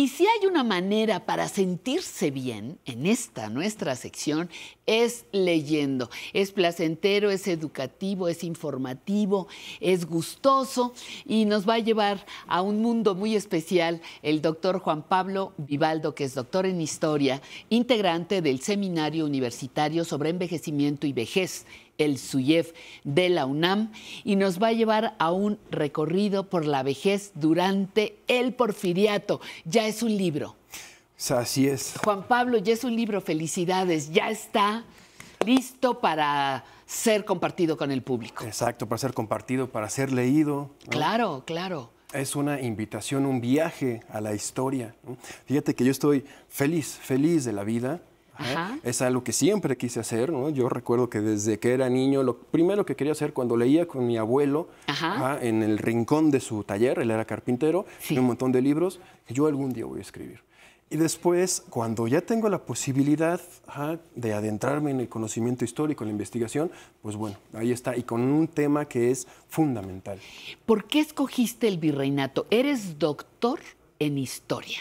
Y si hay una manera para sentirse bien en esta nuestra sección, es leyendo. Es placentero, es educativo, es informativo, es gustoso y nos va a llevar a un mundo muy especial el doctor Juan Pablo Vivaldo, que es doctor en historia, integrante del Seminario Universitario sobre Envejecimiento y Vejez el SUYEF de la UNAM y nos va a llevar a un recorrido por la vejez durante el porfiriato. Ya es un libro. Así es. Juan Pablo, ya es un libro, felicidades, ya está listo para ser compartido con el público. Exacto, para ser compartido, para ser leído. Claro, claro. Es una invitación, un viaje a la historia. Fíjate que yo estoy feliz, feliz de la vida es algo que siempre quise hacer, Yo recuerdo que desde que era niño, lo primero que quería hacer cuando leía con mi abuelo en el rincón de su taller, él era carpintero, un montón de libros, que yo algún día voy a escribir. Y después, cuando ya tengo la posibilidad de adentrarme en el conocimiento histórico, en la investigación, pues bueno, ahí está, y con un tema que es fundamental. ¿Por qué escogiste el virreinato? ¿Eres doctor? en historia.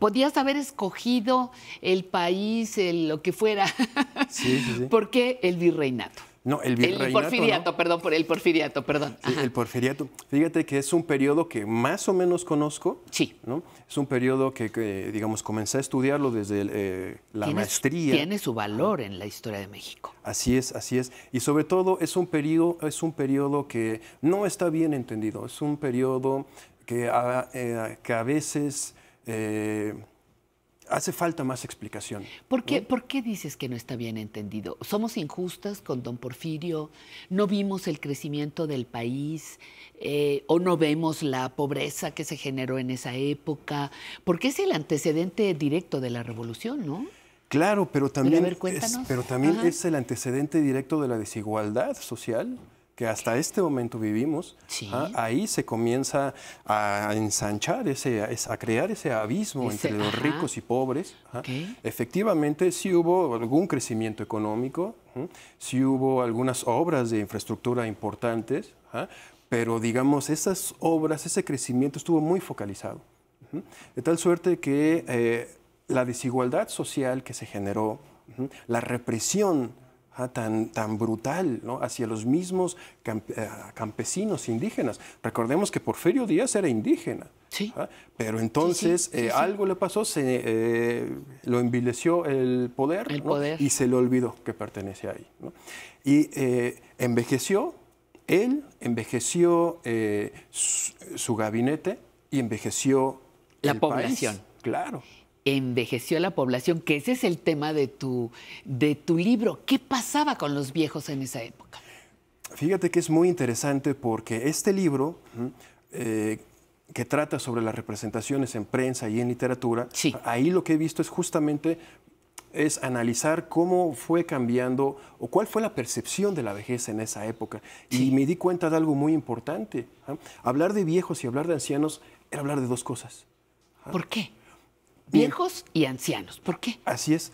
Podías haber escogido el país, lo que fuera. Sí, sí, ¿Por qué el virreinato? No, el virreinato. El porfiriato, perdón, por el porfiriato, perdón. el porfiriato. Fíjate que es un periodo que más o menos conozco. Sí. ¿no? Es un periodo que, digamos, comencé a estudiarlo desde eh, la maestría. Tiene su valor en la historia de México. Así es, así es. Y sobre todo es un periodo, es un periodo que no está bien entendido. Es un periodo eh, que a, veces eh, hace falta más explicación. ¿Por qué, ¿Por qué dices que no está bien entendido? ¿Somos injustas con don Porfirio? ¿No vimos el crecimiento del país? Eh, ¿O no vemos la pobreza que se generó en esa época? Porque es el antecedente directo de la revolución, ¿no? Claro, pero también, pero también es el antecedente directo de la desigualdad social que hasta este momento vivimos, ah, ahí se comienza a ensanchar, ese, a crear ese abismo entre los ricos y pobres. Efectivamente, sí hubo algún crecimiento económico, sí hubo algunas obras de infraestructura importantes, pero digamos, esas obras, ese crecimiento estuvo muy focalizado. De tal suerte que eh, la desigualdad social que se generó, la represión tan, brutal hacia los mismos eh, campesinos indígenas. Recordemos que Porfirio Díaz era indígena. Pero entonces eh, algo le pasó, se, eh, lo envileció el poder, y se le olvidó que pertenece ahí. Y envejeció él, envejeció su, gabinete y envejeció la población. Claro envejeció la población, que ese es el tema de tu, de tu libro. ¿Qué pasaba con los viejos en esa época? Fíjate que es muy interesante porque este libro, eh, que trata sobre las representaciones en prensa y en literatura, ahí lo que he visto es justamente es analizar cómo fue cambiando o cuál fue la percepción de la vejez en esa época. Y me di cuenta de algo muy importante. ¿ah? Hablar de viejos y hablar de ancianos era hablar de dos cosas. ¿Ah? ¿Por qué? viejos y ancianos. ¿Por qué? Así es.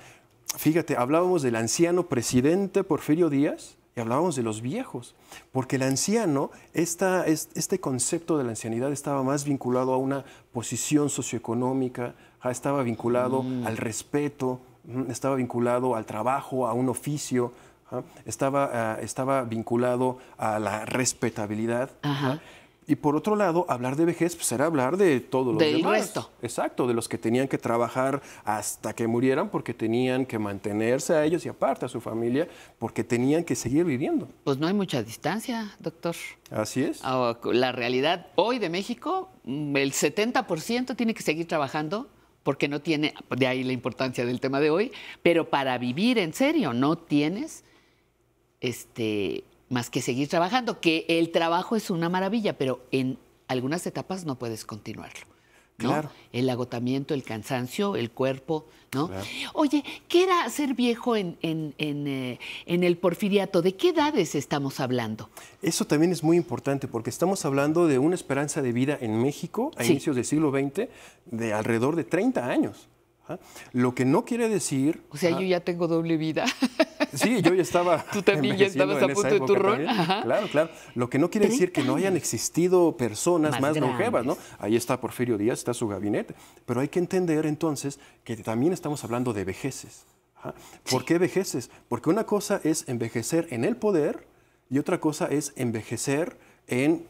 Fíjate, hablábamos del anciano presidente Porfirio Díaz y hablábamos de los viejos, porque el anciano, esta, este concepto de la ancianidad estaba más vinculado a una posición socioeconómica, estaba vinculado mm. al respeto, mm, estaba vinculado al trabajo, a un oficio, ¿ah? estaba, ah, estaba vinculado a la respetabilidad. ¿ah? Y por otro lado, hablar de vejez pues, era hablar de todos los Del resto. Exacto, de los que tenían que trabajar hasta que murieran porque tenían que mantenerse a ellos y aparte a su familia porque tenían que seguir viviendo. Pues no hay mucha distancia, doctor. Así es. Ah, la realidad hoy de México, mm, el 70% tiene que seguir trabajando porque no tiene, de ahí la importancia del tema de hoy, pero para vivir en serio no tienes este más que seguir trabajando, que el trabajo es una maravilla, pero en algunas etapas no puedes continuarlo. Claro. El agotamiento, el cansancio, el cuerpo, ¿no? Oye, ¿qué era ser viejo en, eh, en, el porfiriato? ¿De qué edades estamos hablando? Eso también es muy importante porque estamos hablando de una esperanza de vida en México a inicios del siglo XX de alrededor de 30 años. ¿ah? Lo que no quiere decir... O sea, ah, yo ya tengo doble vida. Sí, yo ya estaba. Tú también ya estabas a punto de tu Claro, claro. Lo que no quiere decir que no hayan existido personas más, longevas, ¿no? Ahí está Porfirio Díaz, está su gabinete. Pero hay que entender entonces que también estamos hablando de vejeces. ¿Por qué vejeces? Porque una cosa es envejecer en el poder y otra cosa es envejecer en,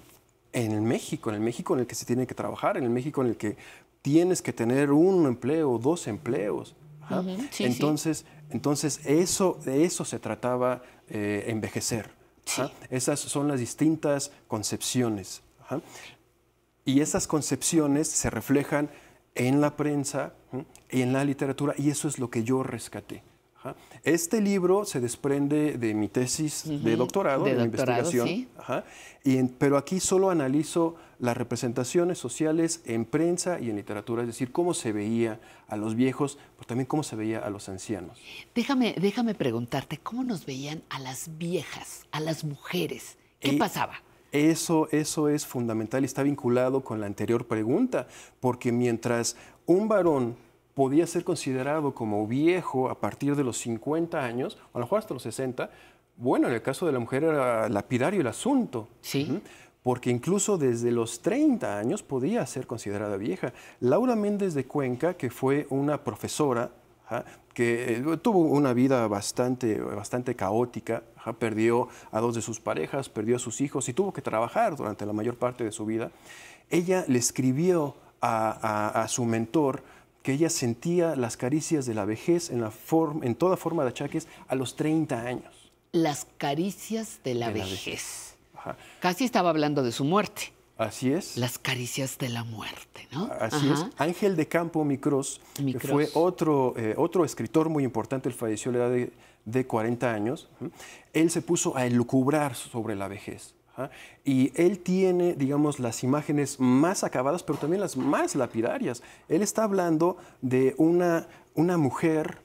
en el México, en el México en el que se tiene que trabajar, en el México en el que tienes que tener un empleo, dos empleos. Entonces, entonces, eso, de eso se trataba eh, envejecer. ¿ah? Esas son las distintas concepciones. ¿ah? Y esas concepciones se reflejan en la prensa, y en la literatura, y eso es lo que yo rescaté. Este libro se desprende de mi tesis de doctorado, de, investigación, pero aquí solo analizo las representaciones sociales en prensa y en literatura, es decir, cómo se veía a los viejos, pero también cómo se veía a los ancianos. Déjame, déjame preguntarte, ¿cómo nos veían a las viejas, a las mujeres? ¿Qué pasaba? Eso, eso es fundamental y está vinculado con la anterior pregunta, porque mientras un varón podía ser considerado como viejo a partir de los 50 años, o a lo mejor hasta los 60. Bueno, en el caso de la mujer era lapidario el asunto. Sí. porque incluso desde los 30 años podía ser considerada vieja. Laura Méndez de Cuenca, que fue una profesora que eh, tuvo una vida bastante, bastante caótica, perdió a dos de sus parejas, perdió a sus hijos y tuvo que trabajar durante la mayor parte de su vida, ella le escribió a su mentor, que ella sentía las caricias de la vejez en, la en toda forma de achaques a los 30 años. Las caricias de la vejez. Casi estaba hablando de su muerte. Así es. Las caricias de la muerte, ¿no? Así es. Ángel de Campo Micros, fue otro, eh, otro escritor muy importante, él falleció a la edad de, de 40 años. Él se puso a elucubrar sobre la vejez. Y él tiene, digamos, las imágenes más acabadas, pero también las más lapidarias. Él está hablando de una, mujer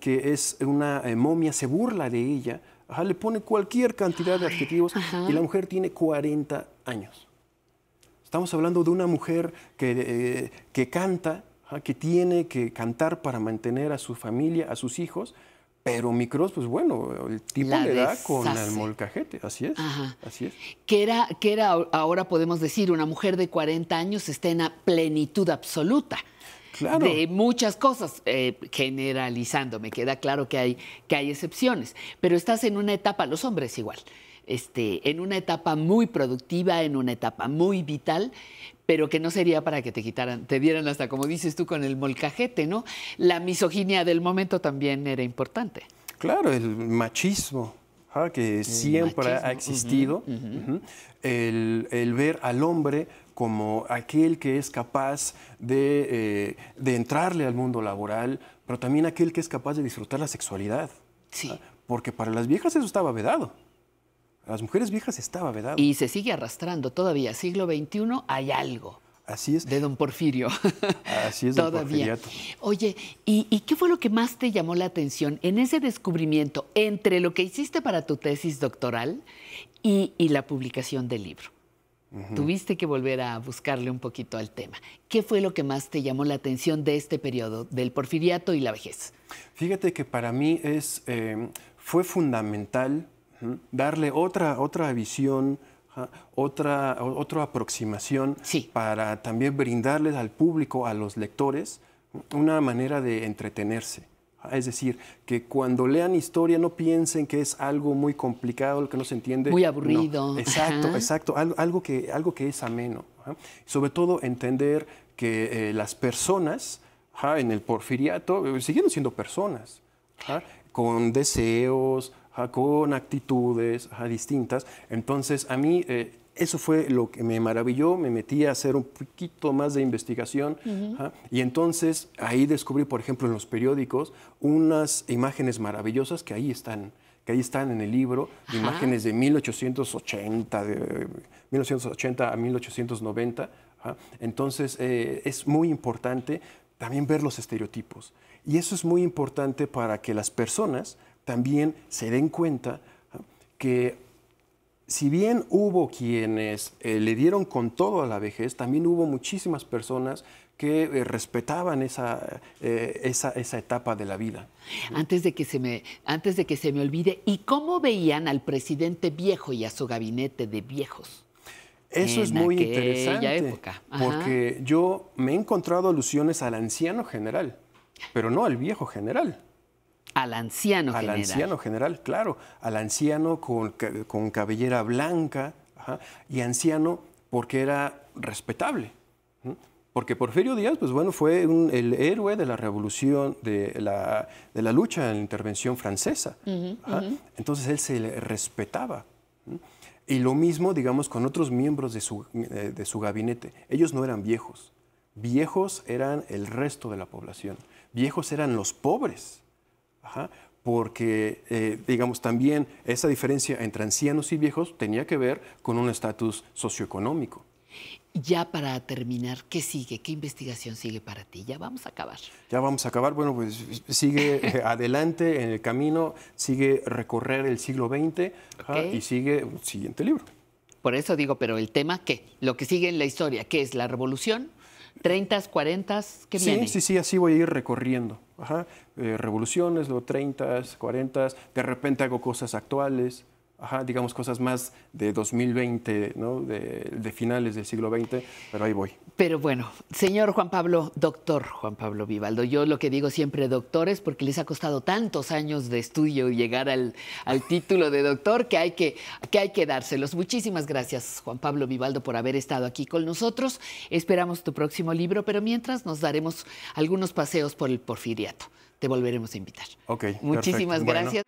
que es una eh, momia, se burla de ella, le pone cualquier cantidad de adjetivos y la mujer tiene 40 años. Estamos hablando de una mujer que, eh, que canta, que tiene que cantar para mantener a su familia, a sus hijos, pero micros, pues bueno, el tipo le da con el molcajete, así es. Ajá. Así es. Que era, que era, ahora podemos decir, una mujer de 40 años está en plenitud absoluta de muchas cosas, eh, generalizando. Me queda claro que hay, que hay excepciones, pero estás en una etapa, los hombres igual, este, en una etapa muy productiva, en una etapa muy vital, pero que no sería para que te quitaran, te dieran hasta, como dices tú, con el molcajete, ¿no? La misoginia del momento también era importante. Claro, el machismo. ¿ah? que siempre ha existido, El, el ver al hombre como aquel que es capaz eh, de, entrarle al mundo laboral, pero también aquel que es capaz de disfrutar la sexualidad. Sí. Ah, porque para las viejas eso estaba vedado. Las mujeres viejas estaba vedado. Y se sigue arrastrando todavía. Siglo XXI hay algo. Así es. De don Porfirio. Así es, Todavía. Oye, ¿y, qué fue lo que más te llamó la atención en ese descubrimiento entre lo que hiciste para tu tesis doctoral y la publicación del libro? Tuviste que volver a buscarle un poquito al tema. ¿Qué fue lo que más te llamó la atención de este periodo, del porfiriato y la vejez? Fíjate que para mí em, fue fundamental darle otra, visión, otra, aproximación para también brindarles al público, a los lectores, una manera de entretenerse. Es decir, que cuando lean historia no piensen que es algo muy complicado, que no se entiende. Muy aburrido. Exacto, exacto. Algo, que, algo que es ameno. ¿ah? Sobre todo entender que eh, las personas ¿ah? en el porfiriato eh, siguieron siendo personas, ¿ah? con deseos, con actitudes distintas. Entonces, a mí... Eh, eso fue lo que me maravilló, me metí a hacer un poquito más de investigación y entonces ahí descubrí, por ejemplo, en los periódicos unas imágenes maravillosas que ahí están que ahí están en el libro, imágenes de 1880, de 1880 a 1890. Entonces eh, es muy importante también ver los estereotipos. Y eso es muy importante para que las personas también se den cuenta que si bien hubo quienes eh, le dieron con todo a la vejez, también hubo muchísimas personas que eh, respetaban eh, esa, etapa de la vida. Antes de, que se me, antes de que se me olvide, ¿y cómo veían al presidente viejo y a su gabinete de viejos? Eso es muy interesante, porque yo me he encontrado alusiones al anciano general, pero no al viejo general al anciano general. Al anciano general, claro, al anciano con, cabellera blanca y anciano porque era respetable. Porque Porfirio Díaz, pues bueno, fue el héroe de la revolución, de la, lucha en la intervención francesa. Entonces él se le respetaba. Y lo mismo, digamos, con otros miembros de su, eh, de su gabinete. Ellos no eran viejos. Viejos eran el resto de la población. Viejos eran los pobres porque, eh, digamos, también esa diferencia entre ancianos y viejos tenía que ver con un estatus socioeconómico. Ya para terminar, ¿qué sigue? ¿Qué investigación sigue para ti? Ya vamos a acabar. Ya vamos a acabar. Bueno, pues sigue eh, adelante en el camino, sigue recorrer el siglo XX y sigue un siguiente libro. Por eso digo, pero el tema, ¿qué? Lo que sigue en la historia, ¿qué es la revolución? ¿30s, 40s? ¿Qué sí, Sí, sí, así voy a ir recorriendo. Ajá. Eh, revoluciones, los 30, 40, s de repente hago cosas actuales ajá, digamos, cosas más de 2020, ¿no? de, finales del siglo XX, pero ahí voy. Pero bueno, señor Juan Pablo, doctor Juan Pablo Vivaldo, yo lo que digo siempre doctores, porque les ha costado tantos años de estudio llegar al, título de doctor que hay que, que hay que dárselos. Muchísimas gracias, Juan Pablo Vivaldo, por haber estado aquí con nosotros. Esperamos tu próximo libro, pero mientras nos daremos algunos paseos por el porfiriato. Te volveremos a invitar. Ok. Muchísimas gracias.